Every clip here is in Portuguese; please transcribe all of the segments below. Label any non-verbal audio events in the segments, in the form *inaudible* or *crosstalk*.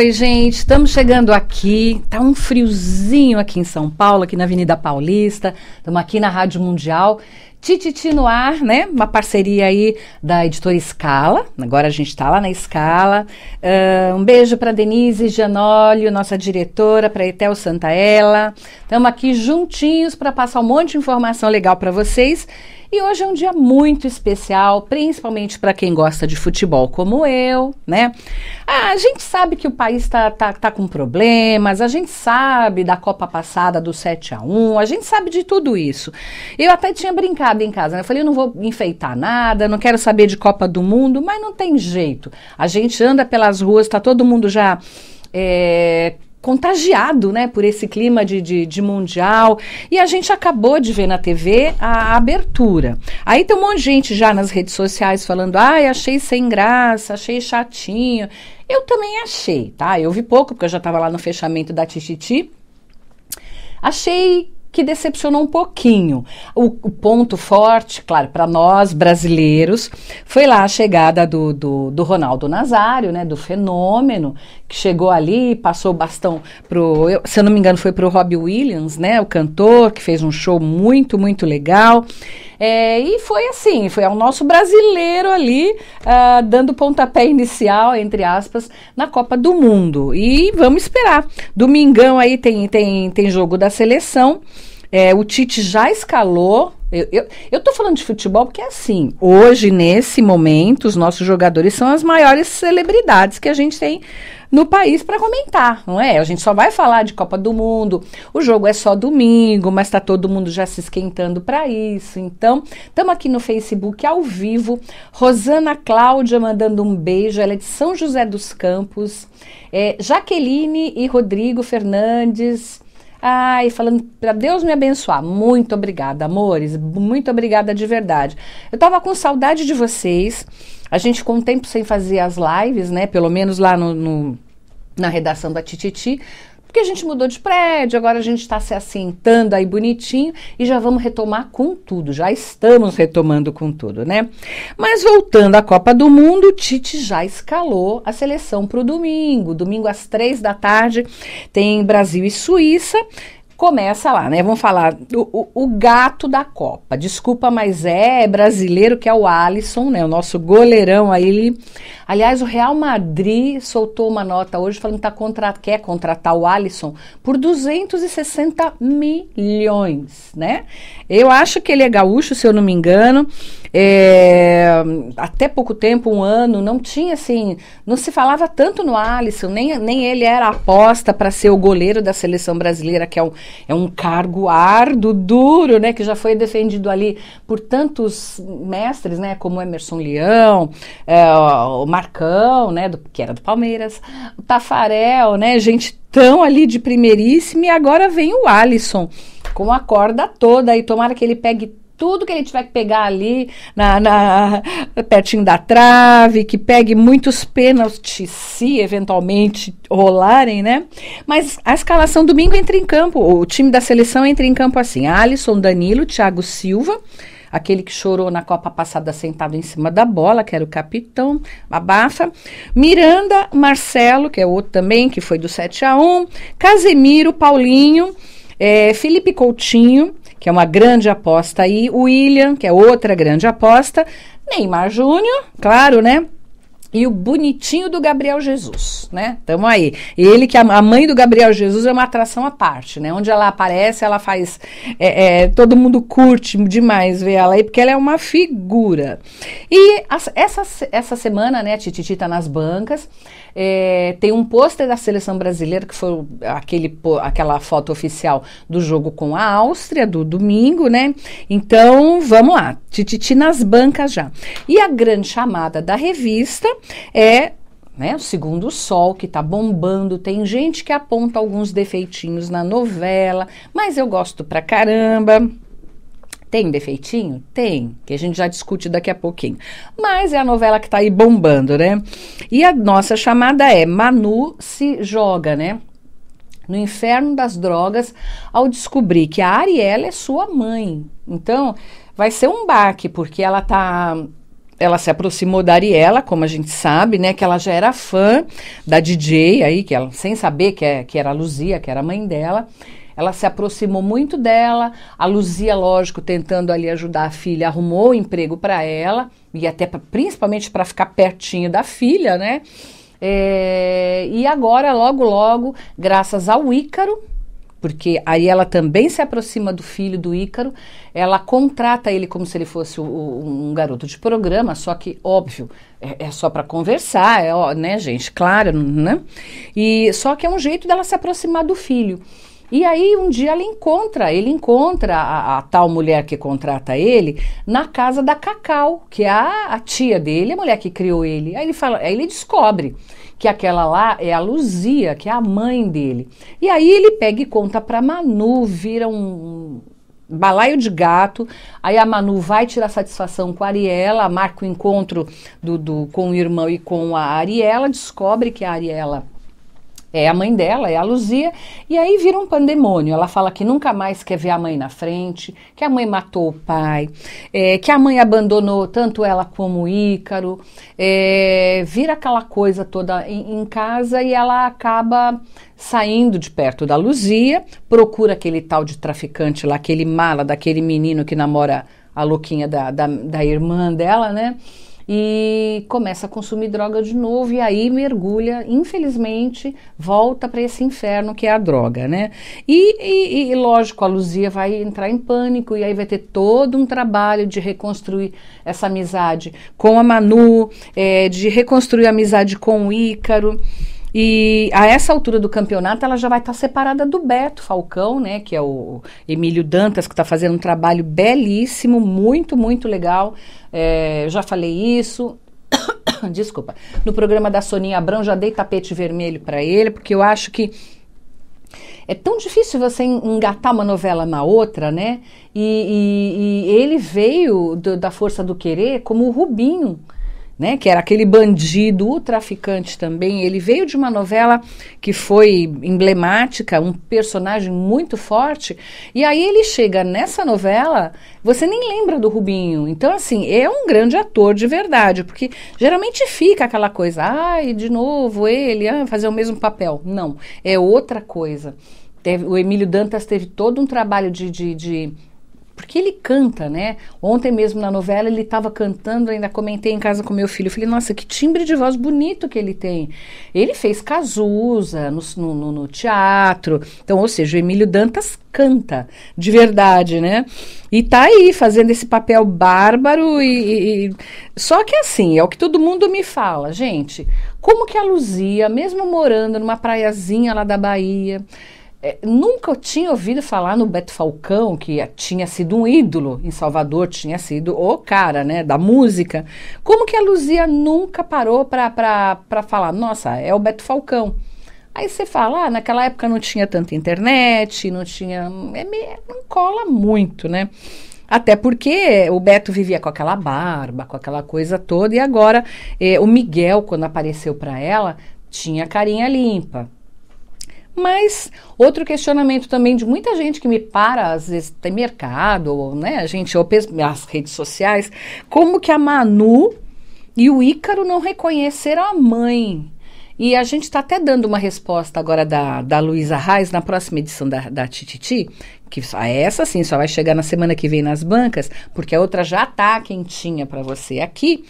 Oi, gente, estamos chegando aqui. Tá um friozinho aqui em São Paulo, aqui na Avenida Paulista. Estamos aqui na Rádio Mundial. Tititi no ar, né? Uma parceria aí da editora Escala. Agora a gente está lá na Escala. Uh, ah, um beijo para Denise Gianolio, nossa diretora, para Etel Santaella. Estamos aqui juntinhos para passar um monte de informação legal para vocês. E hoje é um dia muito especial, principalmente para quem gosta de futebol como eu, né? Ah, a gente sabe que o país está tá, tá com problemas, a gente sabe da Copa passada do 7 a 1, a gente sabe de tudo isso. Eu até tinha brincado em casa. Né? Eu falei, eu não vou enfeitar nada, não quero saber de Copa do Mundo, mas não tem jeito. A gente anda pelas ruas, está todo mundo já. É, contagiado, né, por esse clima de, de, de, mundial. E a gente acabou de ver na TV a abertura. Aí tem um monte de gente já nas redes sociais falando, ai, achei sem graça, achei chatinho. Eu também achei, tá? Eu vi pouco, porque eu já estava lá no fechamento da Tititi. Achei que decepcionou um pouquinho. O, o ponto forte, claro, para nós brasileiros, foi lá a chegada do, do, do, Ronaldo Nazário, né, do fenômeno, que chegou ali, passou o bastão pro, eu, se eu não me engano, foi pro Robbie Williams, né, o cantor, que fez um show muito, muito legal. É, e foi assim, foi o nosso brasileiro ali, uh, dando pontapé inicial, entre aspas, na Copa do Mundo. E vamos esperar. Domingão aí tem, tem, tem jogo da seleção. É, o Tite já escalou. Eu, eu, eu tô falando de futebol porque é assim. Hoje, nesse momento, os nossos jogadores são as maiores celebridades que a gente tem no país para comentar, não é? A gente só vai falar de Copa do Mundo. O jogo é só domingo, mas tá todo mundo já se esquentando para isso. Então, estamos aqui no Facebook ao vivo. Rosana Cláudia mandando um beijo. Ela é de São José dos Campos. É, Jaqueline e Rodrigo Fernandes. Ai, falando para Deus me abençoar. Muito obrigada, amores. Muito obrigada de verdade. Eu tava com saudade de vocês. A gente com um tempo sem fazer as lives, né? Pelo menos lá no, no na redação da Tititi. Porque a gente mudou de prédio, agora a gente está se assentando aí bonitinho e já vamos retomar com tudo, já estamos retomando com tudo, né? Mas voltando à Copa do Mundo, o Tite já escalou a seleção para o domingo. Domingo às três da tarde tem Brasil e Suíça começa lá, né? Vamos falar do o, o gato da Copa. Desculpa, mas é, é brasileiro que é o Alisson, né? O nosso goleirão aí. Ele... Aliás, o Real Madrid soltou uma nota hoje falando que tá contra... quer contratar o Alisson por 260 milhões, né? Eu acho que ele é gaúcho, se eu não me engano. É, até pouco tempo, um ano, não tinha assim, não se falava tanto no Alisson, nem, nem ele era aposta para ser o goleiro da seleção brasileira, que é um, é um cargo árduo, duro, né, que já foi defendido ali por tantos mestres, né, como Emerson Leão, é, o Marcão, né, do, que era do Palmeiras, o Tafarel, né, gente tão ali de primeiríssima, e agora vem o Alisson com a corda toda, e tomara que ele pegue tudo que ele tiver que pegar ali na, na pertinho da trave, que pegue muitos pênaltis se eventualmente rolarem, né? Mas a escalação domingo entra em campo, o time da seleção entra em campo assim: Alisson, Danilo, Thiago Silva, aquele que chorou na Copa passada sentado em cima da bola, que era o capitão, abafa. Miranda, Marcelo, que é outro também, que foi do 7 a 1 Casemiro, Paulinho, é, Felipe Coutinho, que é uma grande aposta aí. O William, que é outra grande aposta. Neymar Júnior, claro, né? e o bonitinho do Gabriel Jesus, né? Tamo aí. Ele que é a, a, mãe do Gabriel Jesus é uma atração à parte, né? Onde ela aparece, ela faz, é, é, todo mundo curte demais ver ela aí porque ela é uma figura. E essa, essa semana, né? A Tititi tá nas bancas. É, tem um pôster da seleção brasileira, que foi aquele, aquela foto oficial do jogo com a Áustria, do domingo, né? Então, vamos lá, tititi nas bancas já. E a grande chamada da revista é né? O segundo sol que tá bombando, tem gente que aponta alguns defeitinhos na novela, mas eu gosto pra caramba. Tem defeitinho? Tem, que a gente já discute daqui a pouquinho. Mas é a novela que tá aí bombando, né? E a nossa chamada é Manu se joga, né? No inferno das drogas, ao descobrir que a Ariela é sua mãe. Então, vai ser um baque, porque ela tá ela se aproximou da Ariela, como a gente sabe, né? Que ela já era fã da DJ aí, que ela, sem saber que, é, que era a Luzia, que era a mãe dela. Ela se aproximou muito dela. A Luzia, lógico, tentando ali ajudar a filha, arrumou um emprego para ela e até pra, principalmente para ficar pertinho da filha, né? É, e agora, logo, logo, graças ao Ícaro, porque aí ela também se aproxima do filho do Ícaro, ela contrata ele como se ele fosse o, um garoto de programa, só que, óbvio, é, é só para conversar, é, ó, né, gente? Claro, né? E, só que é um jeito dela se aproximar do filho. E aí um dia ela encontra, ele encontra a, a, tal mulher que contrata ele na casa da Cacau, que é a, a tia dele, a mulher que criou ele. Aí ele fala, aí ele descobre que aquela lá é a Luzia, que é a mãe dele. E aí ele pega e conta para Manu, vira um balaio de gato. Aí a Manu vai tirar satisfação com a Ariela, marca o encontro do, do com o irmão e com a Ariela, descobre que a Ariela é a mãe dela, é a Luzia, e aí vira um pandemônio. Ela fala que nunca mais quer ver a mãe na frente, que a mãe matou o pai, é, que a mãe abandonou tanto ela como o Ícaro, é, vira aquela coisa toda em, em casa e ela acaba saindo de perto da Luzia, procura aquele tal de traficante lá, aquele mala daquele menino que namora a louquinha da, da, da irmã dela, né? e começa a consumir droga de novo e aí mergulha, infelizmente, volta para esse inferno que é a droga, né? E, e, e, lógico, a Luzia vai entrar em pânico e aí vai ter todo um trabalho de reconstruir essa amizade com a Manu, é, de reconstruir a amizade com o Ícaro. E a essa altura do campeonato ela já vai estar tá separada do Beto Falcão, né? Que é o Emílio Dantas, que está fazendo um trabalho belíssimo, muito, muito legal. É, eu já falei isso. *coughs* Desculpa. No programa da Soninha Abrão, já dei tapete vermelho para ele, porque eu acho que é tão difícil você engatar uma novela na outra, né? E, e, e ele veio do, da Força do Querer como o Rubinho né, que era aquele bandido, o traficante também. Ele veio de uma novela que foi emblemática, um personagem muito forte. E aí ele chega nessa novela, você nem lembra do Rubinho. Então, assim, é um grande ator de verdade, porque geralmente fica aquela coisa, ai, ah, de novo ele, ah, fazer o mesmo papel. Não, é outra coisa. o Emílio Dantas teve todo um trabalho de, de, de porque ele canta, né? Ontem mesmo na novela ele estava cantando, ainda comentei em casa com meu filho. Eu falei, nossa, que timbre de voz bonito que ele tem. Ele fez Cazuza no, no, no teatro. Então, ou seja, o Emílio Dantas canta de verdade, né? E tá aí fazendo esse papel bárbaro e, e, só que assim é o que todo mundo me fala, gente. Como que a Luzia, mesmo morando numa praiazinha lá da Bahia, é, nunca eu tinha ouvido falar no Beto Falcão, que tinha sido um ídolo em Salvador, tinha sido o cara, né, da música. Como que a Luzia nunca parou para falar, nossa, é o Beto Falcão? Aí você fala, ah, naquela época não tinha tanta internet, não tinha. É meio, não cola muito, né? Até porque o Beto vivia com aquela barba, com aquela coisa toda, e agora eh, o Miguel, quando apareceu para ela, tinha carinha limpa mas outro questionamento também de muita gente que me para, às vezes tem mercado, ou, né, a gente, ou as redes sociais, como que a Manu e o Ícaro não reconheceram a mãe? E a gente está até dando uma resposta agora da, da Luísa Reis na próxima edição da, da Tititi, que só, essa sim só vai chegar na semana que vem nas bancas, porque a outra já tá quentinha para você aqui.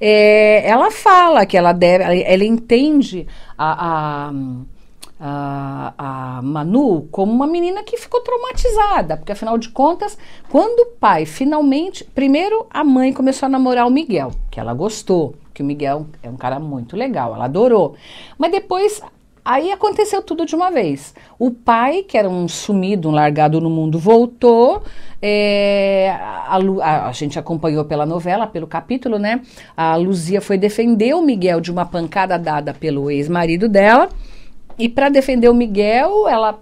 É, ela fala que ela deve, ela, ela entende a, a a, a Manu como uma menina que ficou traumatizada, porque afinal de contas, quando o pai finalmente. Primeiro, a mãe começou a namorar o Miguel, que ela gostou, que o Miguel é um cara muito legal, ela adorou. Mas depois Aí aconteceu tudo de uma vez. O pai, que era um sumido, um largado no mundo, voltou. É, a, a, a, gente acompanhou pela novela, pelo capítulo, né? A Luzia foi defender o Miguel de uma pancada dada pelo ex-marido dela. E para defender o Miguel, ela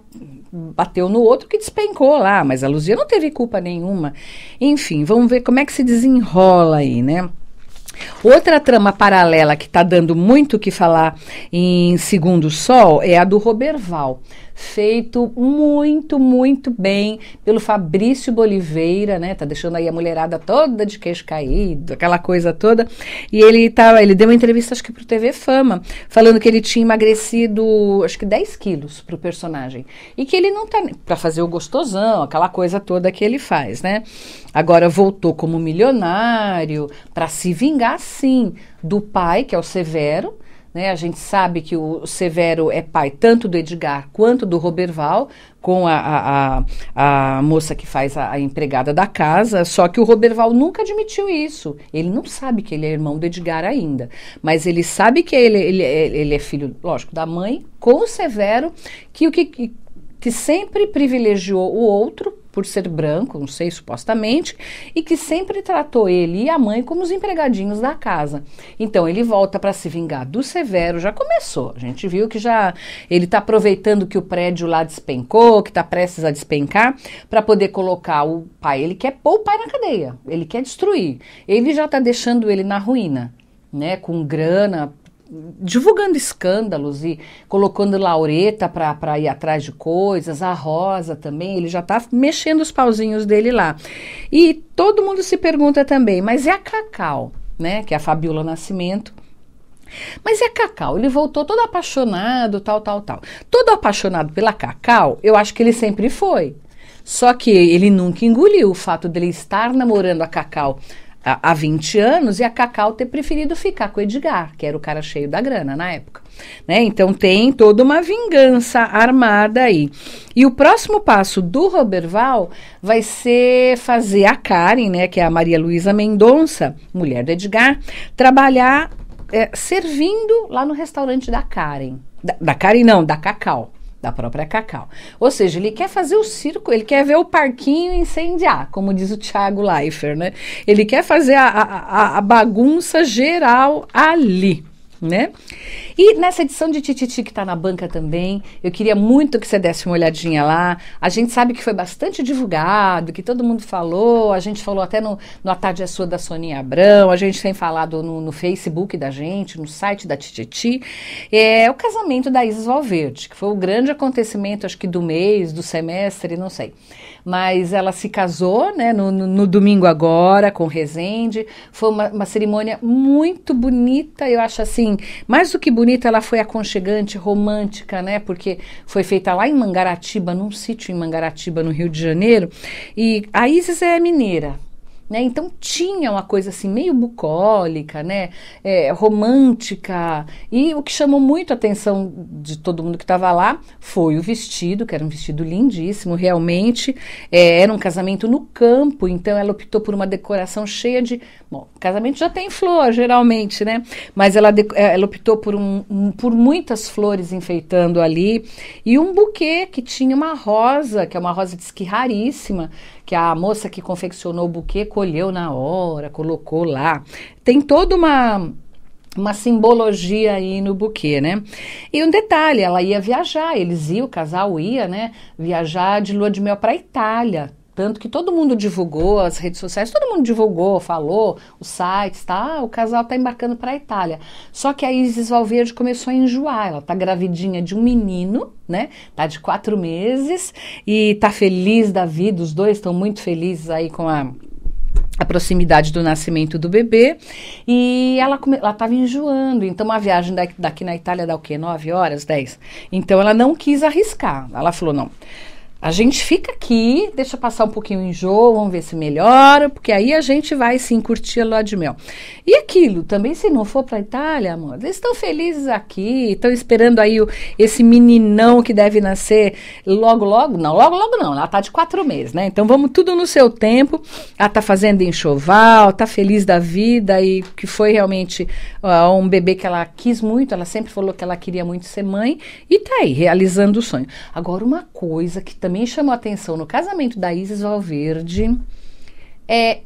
bateu no outro que despencou lá, mas a Luzia não teve culpa nenhuma. Enfim, vamos ver como é que se desenrola aí, né? Outra trama paralela que está dando muito o que falar em Segundo Sol é a do Roberval feito muito, muito bem pelo Fabrício Boliveira, né? Tá deixando aí a mulherada toda de queixo caído, aquela coisa toda. E ele tá, ele deu uma entrevista, acho que pro TV Fama, falando que ele tinha emagrecido, acho que 10 quilos pro personagem. E que ele não tá, para fazer o gostosão, aquela coisa toda que ele faz, né? Agora voltou como milionário, para se vingar, sim, do pai, que é o Severo, né? A gente sabe que o Severo é pai tanto do Edgar quanto do Roberval, com a, a, a, a moça que faz a, a, empregada da casa, só que o Roberval nunca admitiu isso. Ele não sabe que ele é irmão do Edgar ainda, mas ele sabe que ele, ele, ele é filho, lógico, da mãe com o Severo, que o que, que sempre privilegiou o outro por ser branco, não sei, supostamente, e que sempre tratou ele e a mãe como os empregadinhos da casa. Então ele volta para se vingar do Severo, já começou. A gente viu que já ele está aproveitando que o prédio lá despencou, que está prestes a despencar, para poder colocar o pai. Ele quer pôr o pai na cadeia, ele quer destruir. Ele já está deixando ele na ruína. Né, com grana, divulgando escândalos e colocando Laureta para ir atrás de coisas, a Rosa também, ele já está mexendo os pauzinhos dele lá. E todo mundo se pergunta também, mas é a Cacau, né, que é a Fabiola Nascimento, mas é Cacau, ele voltou todo apaixonado, tal, tal, tal. Todo apaixonado pela Cacau, eu acho que ele sempre foi. Só que ele nunca engoliu o fato dele estar namorando a Cacau há, 20 anos e a Cacau ter preferido ficar com o Edgar, que era o cara cheio da grana na época. Né? Então tem toda uma vingança armada aí. E o próximo passo do Roberval vai ser fazer a Karen, né, que é a Maria Luísa Mendonça, mulher do Edgar, trabalhar é, servindo lá no restaurante da Karen. Da, da Karen não, da Cacau da própria Cacau. Ou seja, ele quer fazer o circo, ele quer ver o parquinho incendiar, como diz o Thiago Leifert, né? Ele quer fazer a, a, a bagunça geral ali né? E nessa edição de Tititi que está na banca também, eu queria muito que você desse uma olhadinha lá. A gente sabe que foi bastante divulgado, que todo mundo falou, a gente falou até no, no A Tarde é Sua da Soninha Abrão, a gente tem falado no, no Facebook da gente, no site da Tititi. É, é o casamento da Isis Valverde, que foi o grande acontecimento, acho que do mês, do semestre, não sei. Mas ela se casou, né, no, no, no domingo agora, com Rezende. Foi uma, uma cerimônia muito bonita, eu acho assim, Assim, mais do que bonita, ela foi aconchegante, romântica, né? Porque foi feita lá em Mangaratiba, num sítio em Mangaratiba, no Rio de Janeiro. E a Isis é mineira. Né? Então tinha uma coisa assim meio bucólica, né? É, romântica. E o que chamou muito a atenção de todo mundo que estava lá foi o vestido, que era um vestido lindíssimo, realmente. É, era um casamento no campo, então ela optou por uma decoração cheia de. Bom, casamento já tem flor, geralmente, né? Mas ela, é, ela optou por, um, um, por muitas flores enfeitando ali e um buquê que tinha uma rosa, que é uma rosa de esqui raríssima, que é a moça que confeccionou o buquê colheu na hora, colocou lá. Tem toda uma uma simbologia aí no buquê, né? E um detalhe, ela ia viajar, eles iam, o casal ia, né, viajar de lua de mel para Itália. Tanto que todo mundo divulgou, as redes sociais, todo mundo divulgou, falou, os sites, tá? O casal tá embarcando para a Itália. Só que a Isis Valverde começou a enjoar. Ela tá gravidinha de um menino, né? Tá de quatro meses e tá feliz da vida. Os dois estão muito felizes aí com a a proximidade do nascimento do bebê e ela estava enjoando. Então, uma viagem daqui, daqui na Itália dá o quê? 9 horas, 10? Então, ela não quis arriscar. Ela falou: não, a gente fica aqui, deixa passar um pouquinho o enjoo, vamos ver se melhora, porque aí a gente vai sim curtir a lua de mel. E aquilo, também se não for para Itália, amor, eles estão felizes aqui, estão esperando aí o, esse meninão que deve nascer logo, logo. Não, logo, logo não, ela tá de quatro meses, né? Então vamos tudo no seu tempo. Ela tá fazendo enxoval, tá feliz da vida e que foi realmente uh, um bebê que ela quis muito, ela sempre falou que ela queria muito ser mãe e tá aí, realizando o sonho. Agora, uma coisa que também mim chamou atenção no casamento da Isis Valverde é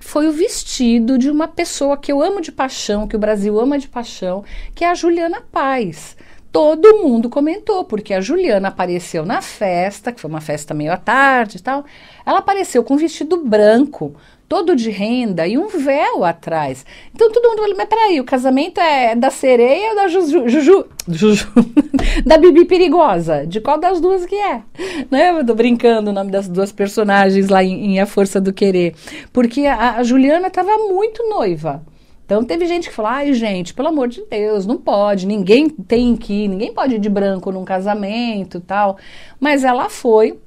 foi o vestido de uma pessoa que eu amo de paixão, que o Brasil ama de paixão, que é a Juliana Paz. Todo mundo comentou, porque a Juliana apareceu na festa, que foi uma festa meio à tarde e tal. Ela apareceu com um vestido branco, todo de renda e um véu atrás. Então todo mundo, mas peraí, o casamento é da sereia ou da Juju? Juju, juju *laughs* da Bibi Perigosa? De qual das duas que é? Né? Eu tô brincando o nome das duas personagens lá em, em A Força do Querer. Porque a, a Juliana estava muito noiva. Então teve gente que falou: ai, gente, pelo amor de Deus, não pode, ninguém tem que, ninguém pode ir de branco num casamento tal. Mas ela foi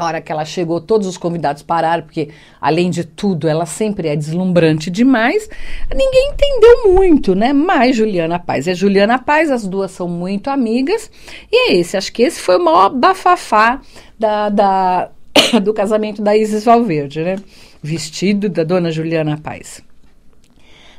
na hora que ela chegou, todos os convidados pararam, porque, além de tudo, ela sempre é deslumbrante demais. Ninguém entendeu muito, né? Mas Juliana Paz é Juliana Paz, as duas são muito amigas. E é esse, acho que esse foi o maior bafafá da, da *coughs* do casamento da Isis Valverde, né? Vestido da dona Juliana Paz.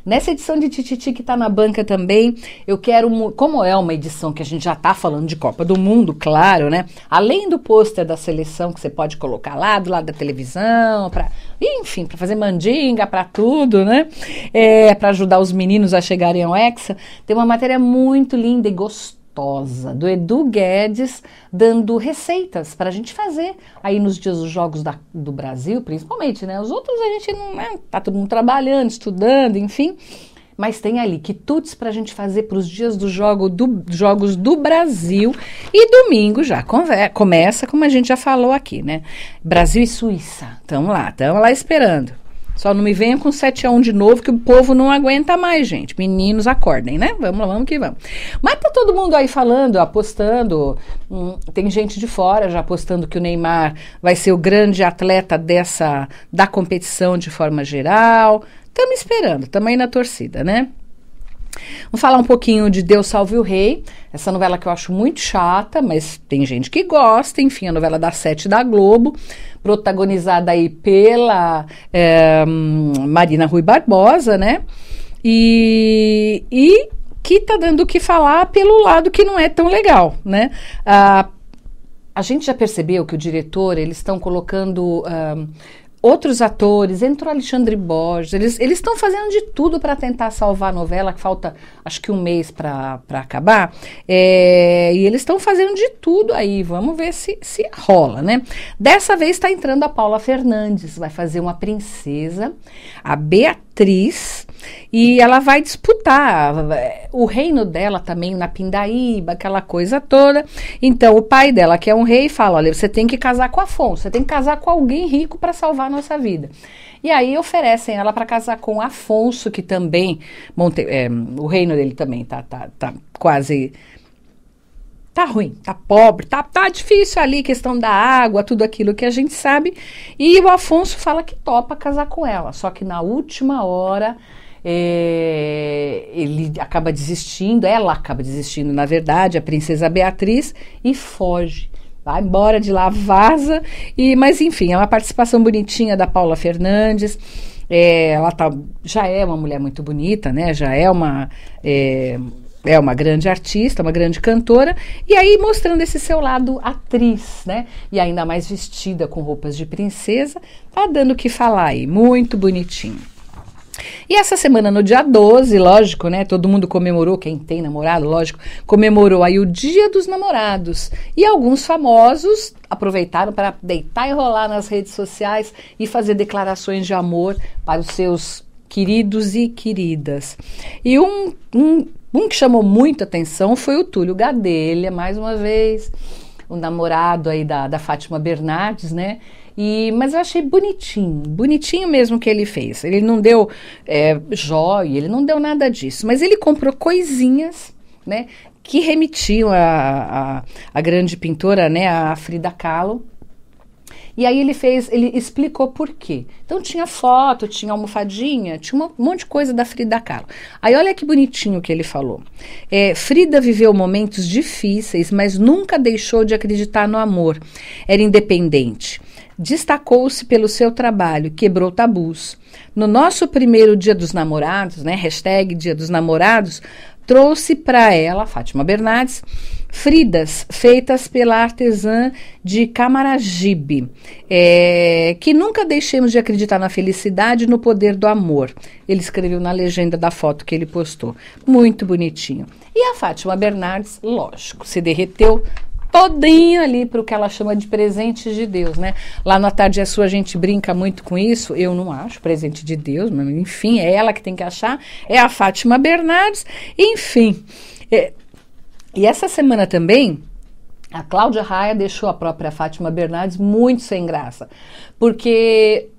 Nessa edição de Tititi que está na banca também, eu quero, como é uma edição que a gente já está falando de Copa do Mundo, claro, né? Além do pôster da seleção que você pode colocar lá do lado da televisão, para, enfim, para fazer mandinga, para tudo, né? É, para ajudar os meninos a chegarem ao Hexa, tem uma matéria muito linda e gostosa gostosa do Edu Guedes dando receitas para a gente fazer aí nos dias dos Jogos da, do Brasil, principalmente, né? Os outros a gente não né, tá todo mundo trabalhando, estudando, enfim. Mas tem ali quitutes para a gente fazer para os dias do jogo do, Jogos do Brasil. E domingo já começa, como a gente já falou aqui, né? Brasil e Suíça. Estamos lá, estamos lá esperando. Só não me venha com 7 a 1 de novo, que o povo não aguenta mais, gente. Meninos, acordem, né? Vamos lá, vamos que vamos. Mas tá todo mundo aí falando, apostando. Hum, tem gente de fora já apostando que o Neymar vai ser o grande atleta dessa da competição de forma geral. Estamos esperando, estamos aí na torcida, né? Vamos falar um pouquinho de Deus Salve o Rei, essa novela que eu acho muito chata, mas tem gente que gosta, enfim, a novela da sete da Globo, protagonizada aí pela é, Marina Rui Barbosa, né? E, e que tá dando o que falar pelo lado que não é tão legal, né? Ah, a gente já percebeu que o diretor, eles estão colocando... Ah, outros atores, entrou Alexandre Borges, eles estão fazendo de tudo para tentar salvar a novela, que falta acho que um mês para acabar, é, e eles estão fazendo de tudo aí, vamos ver se, se rola, né? Dessa vez está entrando a Paula Fernandes, vai fazer uma princesa, a Beatriz, e ela vai disputar o reino dela também na Pindaíba, aquela coisa toda. Então o pai dela, que é um rei, fala, olha, você tem que casar com Afonso, você tem que casar com alguém rico para salvar nossa vida. E aí oferecem ela para casar com Afonso, que também, Monte, é, o reino dele também tá, tá, tá quase tá ruim, tá pobre, tá, tá difícil ali, questão da água, tudo aquilo que a gente sabe. E o Afonso fala que topa casar com ela, só que na última hora é, ele acaba desistindo, ela acaba desistindo, na verdade, a princesa Beatriz, e foge vai embora de lá, vaza. E, mas enfim, é uma participação bonitinha da Paula Fernandes. É, ela tá, já é uma mulher muito bonita, né? Já é uma é, é uma grande artista, uma grande cantora, e aí mostrando esse seu lado atriz, né? E ainda mais vestida com roupas de princesa, tá dando o que falar aí, muito bonitinho. E essa semana, no dia 12, lógico, né? Todo mundo comemorou, quem tem namorado, lógico, comemorou aí o Dia dos Namorados. E alguns famosos aproveitaram para deitar e rolar nas redes sociais e fazer declarações de amor para os seus queridos e queridas. E um, um, um que chamou muita atenção foi o Túlio Gadelha, mais uma vez, o namorado aí da, da Fátima Bernardes, né? E, mas eu achei bonitinho, bonitinho mesmo que ele fez. Ele não deu é, jóia, ele não deu nada disso, mas ele comprou coisinhas, né, que remitiam a, a, a grande pintora, né, a Frida Kahlo. E aí ele fez, ele explicou por quê. Então tinha foto, tinha almofadinha, tinha um monte de coisa da Frida Kahlo. Aí olha que bonitinho que ele falou. É, Frida viveu momentos difíceis, mas nunca deixou de acreditar no amor. Era independente destacou-se pelo seu trabalho, quebrou tabus. No nosso primeiro Dia dos Namorados, né, hashtag Dia dos Namorados, trouxe para ela, Fátima Bernardes, fridas feitas pela artesã de Camaragibe, é, que nunca deixemos de acreditar na felicidade e no poder do amor. Ele escreveu na legenda da foto que ele postou. Muito bonitinho. E a Fátima Bernardes, lógico, se derreteu todinha ali para o que ela chama de presentes de Deus, né? Lá na tarde é sua a gente brinca muito com isso, eu não acho presente de Deus, mas enfim, é ela que tem que achar, é a Fátima Bernardes, enfim. É, e essa semana também a Cláudia Raia deixou a própria Fátima Bernardes muito sem graça, porque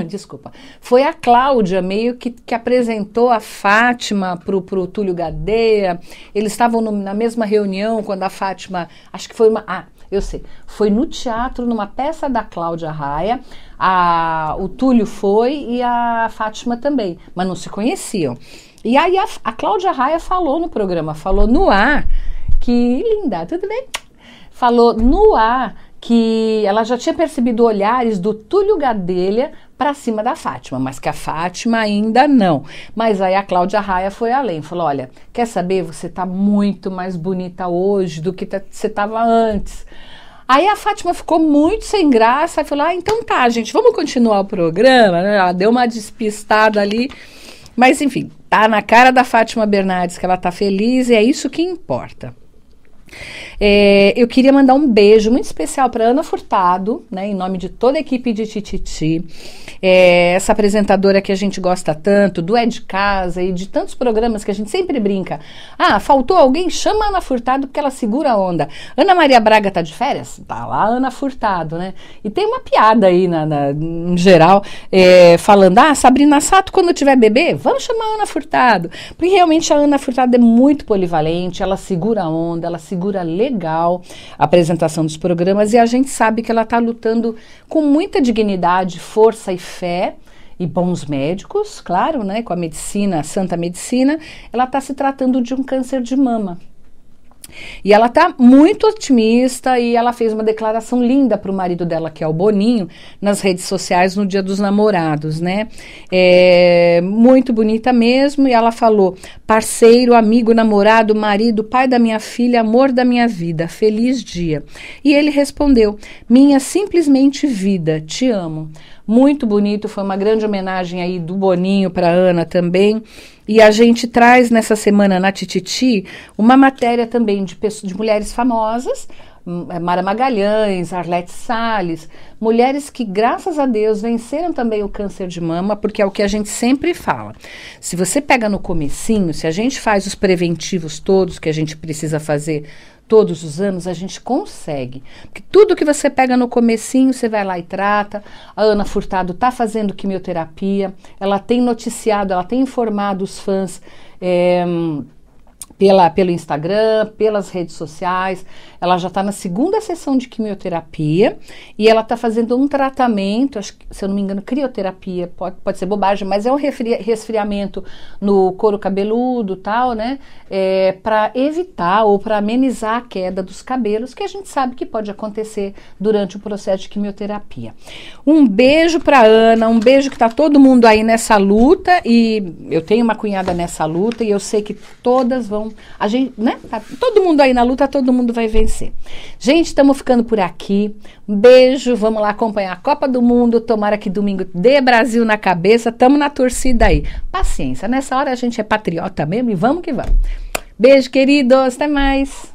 *laughs* desculpa, foi a Cláudia meio que, que apresentou a Fátima pro, pro Túlio Gadeia. Eles estavam na mesma reunião quando a Fátima, acho que foi uma, ah, eu sei, foi no teatro, numa peça da Cláudia Raia, a, o Túlio foi e a Fátima também, mas não se conheciam. E aí a, a Cláudia Raia falou no programa, falou no ar, que linda, tudo bem? Falou no ar que ela já tinha percebido olhares do Túlio Gadelha para cima da Fátima, mas que a Fátima ainda não. Mas aí a Cláudia Raia foi além, falou: "Olha, quer saber, você está muito mais bonita hoje do que tá, você estava antes". Aí a Fátima ficou muito sem graça e falou: "Ah, então tá, gente, vamos continuar o programa". Né? Ela deu uma despistada ali, mas enfim, tá na cara da Fátima Bernardes que ela tá feliz e é isso que importa. É, eu queria mandar um beijo muito especial para Ana Furtado, né, em nome de toda a equipe de Tititi, é, essa apresentadora que a gente gosta tanto, do É de Casa e de tantos programas que a gente sempre brinca. Ah, faltou alguém? Chama a Ana Furtado porque ela segura a onda. Ana Maria Braga tá de férias? Tá lá Ana Furtado, né? E tem uma piada aí na, na em geral, é, falando, ah, Sabrina Sato, quando tiver bebê, vamos chamar a Ana Furtado. Porque realmente a Ana Furtado é muito polivalente, ela segura a onda, ela segura figura legal, apresentação dos programas, e a gente sabe que ela está lutando com muita dignidade, força e fé e bons médicos, claro, né, com a medicina, a santa medicina, ela está se tratando de um câncer de mama. E ela tá muito otimista e ela fez uma declaração linda para o marido dela, que é o Boninho, nas redes sociais no Dia dos Namorados, né? É, muito bonita mesmo. E ela falou: parceiro, amigo, namorado, marido, pai da minha filha, amor da minha vida, feliz dia. E ele respondeu: minha simplesmente vida, te amo muito bonito, foi uma grande homenagem aí do Boninho para Ana também. E a gente traz nessa semana na Tititi uma matéria também de, pessoas, de mulheres famosas, hum, é, Mara Magalhães, Arlete Salles, mulheres que, graças a Deus, venceram também o câncer de mama, porque é o que a gente sempre fala. Se você pega no comecinho, se a gente faz os preventivos todos que a gente precisa fazer todos os anos, a gente consegue. Porque tudo que você pega no comecinho, você vai lá e trata. A Ana Furtado está fazendo quimioterapia, ela tem noticiado, ela tem informado os fãs é, pela, pelo Instagram, pelas redes sociais. Ela já está na segunda sessão de quimioterapia e ela está fazendo um tratamento, acho, se eu não me engano, crioterapia, pode, pode ser bobagem, mas é um resfriamento no couro cabeludo tal, né? É, para evitar ou para amenizar a queda dos cabelos, que a gente sabe que pode acontecer durante o processo de quimioterapia. Um beijo para Ana, um beijo que está todo mundo aí nessa luta e eu tenho uma cunhada nessa luta e eu sei que todas vão, a gente, né? Tá, todo mundo aí na luta, todo mundo vai vencer você. Gente, estamos ficando por aqui. Beijo, vamos lá acompanhar a Copa do Mundo. Tomara que domingo dê Brasil na cabeça. Tamo na torcida aí. Paciência, nessa hora a gente é patriota mesmo e vamos que vamos. Beijo, queridos. Até mais.